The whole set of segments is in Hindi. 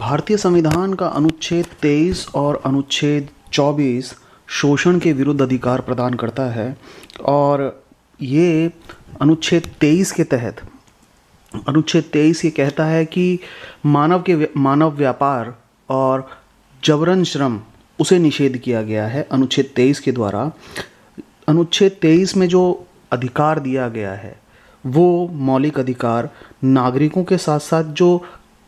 भारतीय संविधान का अनुच्छेद 23 और अनुच्छेद 24 शोषण के विरुद्ध अधिकार प्रदान करता है और ये अनुच्छेद 23 के तहत अनुच्छेद 23 ये कहता है कि मानव के मानव व्यापार और जबरन श्रम उसे निषेध किया गया है अनुच्छेद 23 के द्वारा अनुच्छेद 23 में जो अधिकार दिया गया है वो मौलिक अधिकार नागरिकों के साथ साथ जो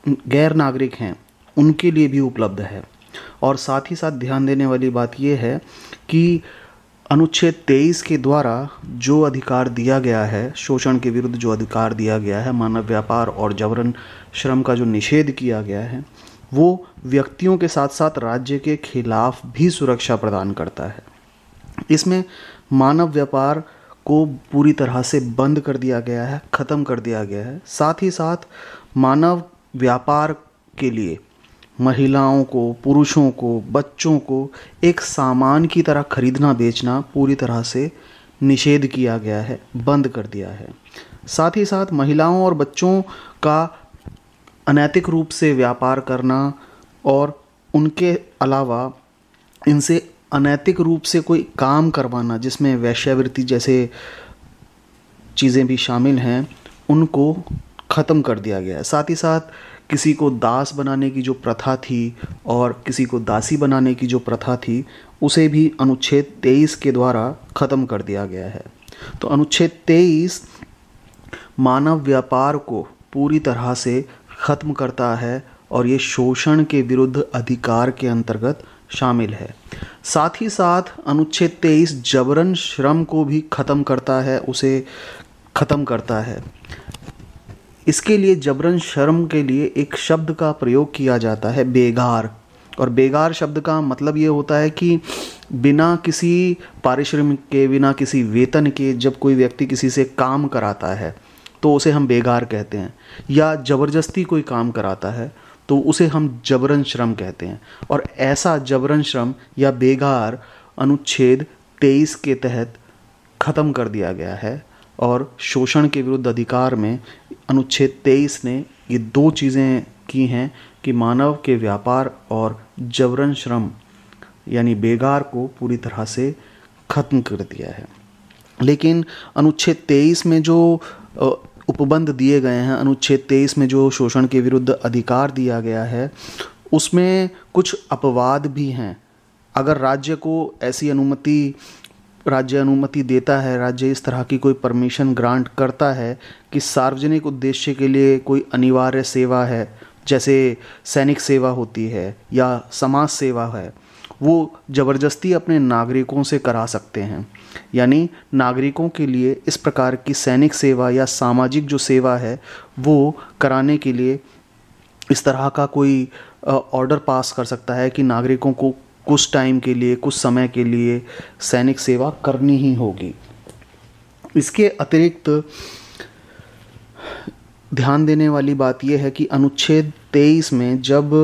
गैर नागरिक हैं उनके लिए भी उपलब्ध है और साथ ही साथ ध्यान देने वाली बात यह है कि अनुच्छेद तेईस के द्वारा जो अधिकार दिया गया है शोषण के विरुद्ध जो अधिकार दिया गया है मानव व्यापार और जबरन श्रम का जो निषेध किया गया है वो व्यक्तियों के साथ साथ राज्य के खिलाफ भी सुरक्षा प्रदान करता है इसमें मानव व्यापार को पूरी तरह से बंद कर दिया गया है ख़त्म कर दिया गया है साथ ही साथ मानव व्यापार के लिए महिलाओं को पुरुषों को बच्चों को एक सामान की तरह खरीदना बेचना पूरी तरह से निषेध किया गया है बंद कर दिया है साथ ही साथ महिलाओं और बच्चों का अनैतिक रूप से व्यापार करना और उनके अलावा इनसे अनैतिक रूप से कोई काम करवाना जिसमें वैश्यावृत्ति जैसे चीज़ें भी शामिल हैं उनको ख़त्म कर दिया गया है साथ ही साथ किसी को दास बनाने की जो प्रथा थी और किसी को दासी बनाने की जो प्रथा थी उसे भी अनुच्छेद 23 के द्वारा ख़त्म कर दिया गया है तो अनुच्छेद 23 मानव व्यापार को पूरी तरह से ख़त्म करता है और ये शोषण के विरुद्ध अधिकार के अंतर्गत शामिल है साथ ही साथ अनुच्छेद 23 जबरन श्रम को भी ख़त्म करता है उसे ख़त्म करता है इसके लिए जबरन शर्म के लिए एक शब्द का प्रयोग किया जाता है बेगार और बेगार शब्द का मतलब ये होता है कि बिना किसी पारिश्रमिक के बिना किसी वेतन के जब कोई व्यक्ति किसी से काम कराता है तो उसे हम बेगार कहते हैं या ज़बरदस्ती कोई काम कराता है तो उसे हम जबरन श्रम कहते हैं और ऐसा जबरन श्रम या बेगार अनुच्छेद तेईस के तहत ख़त्म कर दिया गया है और शोषण के विरुद्ध अधिकार में अनुच्छेद तेईस ने ये दो चीज़ें की हैं कि मानव के व्यापार और जबरन श्रम यानी बेगार को पूरी तरह से ख़त्म कर दिया है लेकिन अनुच्छेद तेईस में जो उपबंध दिए गए हैं अनुच्छेद तेईस में जो शोषण के विरुद्ध अधिकार दिया गया है उसमें कुछ अपवाद भी हैं अगर राज्य को ऐसी अनुमति राज्य अनुमति देता है राज्य इस तरह की कोई परमिशन ग्रांट करता है कि सार्वजनिक उद्देश्य के लिए कोई अनिवार्य सेवा है जैसे सैनिक सेवा होती है या समाज सेवा है वो ज़बरदस्ती अपने नागरिकों से करा सकते हैं यानी नागरिकों के लिए इस प्रकार की सैनिक सेवा या सामाजिक जो सेवा है वो कराने के लिए इस तरह का कोई ऑर्डर पास कर सकता है कि नागरिकों को कुछ टाइम के लिए कुछ समय के लिए सैनिक सेवा करनी ही होगी इसके अतिरिक्त ध्यान देने वाली बात यह है कि अनुच्छेद 23 में जब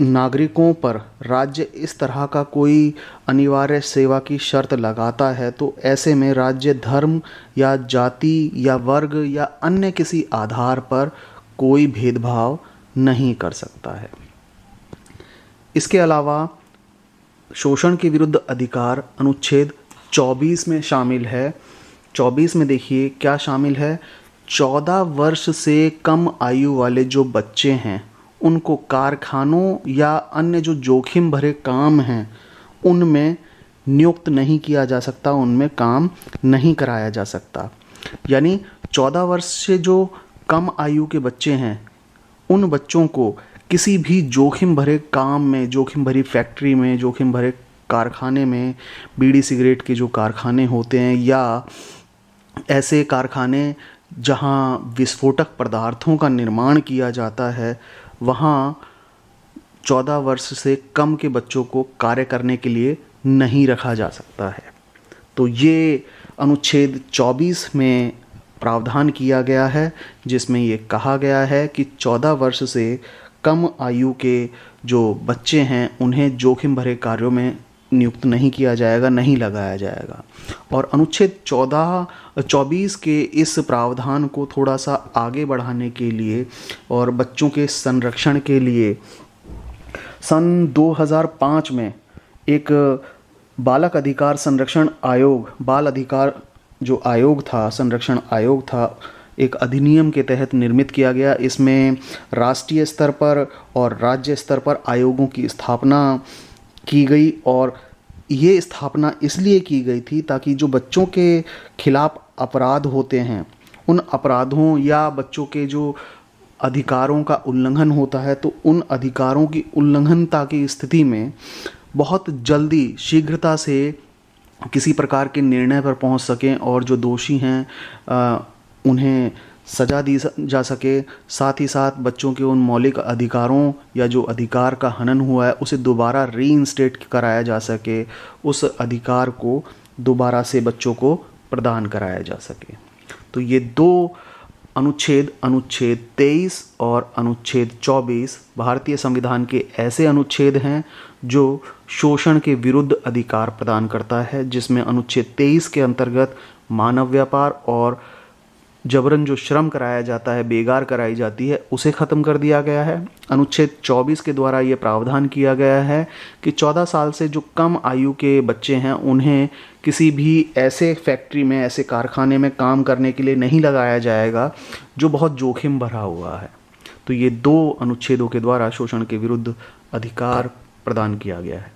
नागरिकों पर राज्य इस तरह का कोई अनिवार्य सेवा की शर्त लगाता है तो ऐसे में राज्य धर्म या जाति या वर्ग या अन्य किसी आधार पर कोई भेदभाव नहीं कर सकता है इसके अलावा शोषण के विरुद्ध अधिकार अनुच्छेद 24 में शामिल है 24 में देखिए क्या शामिल है 14 वर्ष से कम आयु वाले जो बच्चे हैं उनको कारखानों या अन्य जो जोखिम भरे काम हैं उनमें नियुक्त नहीं किया जा सकता उनमें काम नहीं कराया जा सकता यानी चौदह वर्ष से जो कम आयु के बच्चे हैं उन बच्चों को किसी भी जोखिम भरे काम में जोखिम भरी फैक्ट्री में जोखिम भरे कारखाने में बीड़ी सिगरेट के जो कारखाने होते हैं या ऐसे कारखाने जहां विस्फोटक पदार्थों का निर्माण किया जाता है वहां चौदह वर्ष से कम के बच्चों को कार्य करने के लिए नहीं रखा जा सकता है तो ये अनुच्छेद 24 में प्रावधान किया गया है जिसमें ये कहा गया है कि 14 वर्ष से कम आयु के जो बच्चे हैं उन्हें जोखिम भरे कार्यों में नियुक्त नहीं किया जाएगा नहीं लगाया जाएगा और अनुच्छेद 14 24 के इस प्रावधान को थोड़ा सा आगे बढ़ाने के लिए और बच्चों के संरक्षण के लिए सन 2005 में एक बालक अधिकार संरक्षण आयोग बाल अधिकार जो आयोग था संरक्षण आयोग था एक अधिनियम के तहत निर्मित किया गया इसमें राष्ट्रीय स्तर पर और राज्य स्तर पर आयोगों की स्थापना की गई और ये स्थापना इसलिए की गई थी ताकि जो बच्चों के खिलाफ अपराध होते हैं उन अपराधों या बच्चों के जो अधिकारों का उल्लंघन होता है तो उन अधिकारों की उल्लंघनता की स्थिति में बहुत जल्दी शीघ्रता से किसी प्रकार के निर्णय पर पहुंच सकें और जो दोषी हैं उन्हें सजा दी जा सके साथ ही साथ बच्चों के उन मौलिक अधिकारों या जो अधिकार का हनन हुआ है उसे दोबारा री इंस्टेट कराया जा सके उस अधिकार को दोबारा से बच्चों को प्रदान कराया जा सके तो ये दो अनुच्छेद अनुच्छेद 23 और अनुच्छेद 24 भारतीय संविधान के ऐसे अनुच्छेद हैं जो शोषण के विरुद्ध अधिकार प्रदान करता है जिसमें अनुच्छेद 23 के अंतर्गत मानव व्यापार और जबरन जो श्रम कराया जाता है बेगार कराई जाती है उसे ख़त्म कर दिया गया है अनुच्छेद 24 के द्वारा ये प्रावधान किया गया है कि 14 साल से जो कम आयु के बच्चे हैं उन्हें किसी भी ऐसे फैक्ट्री में ऐसे कारखाने में काम करने के लिए नहीं लगाया जाएगा जो बहुत जोखिम भरा हुआ है तो ये दो अनुच्छेदों के द्वारा शोषण के विरुद्ध अधिकार प्रदान किया गया है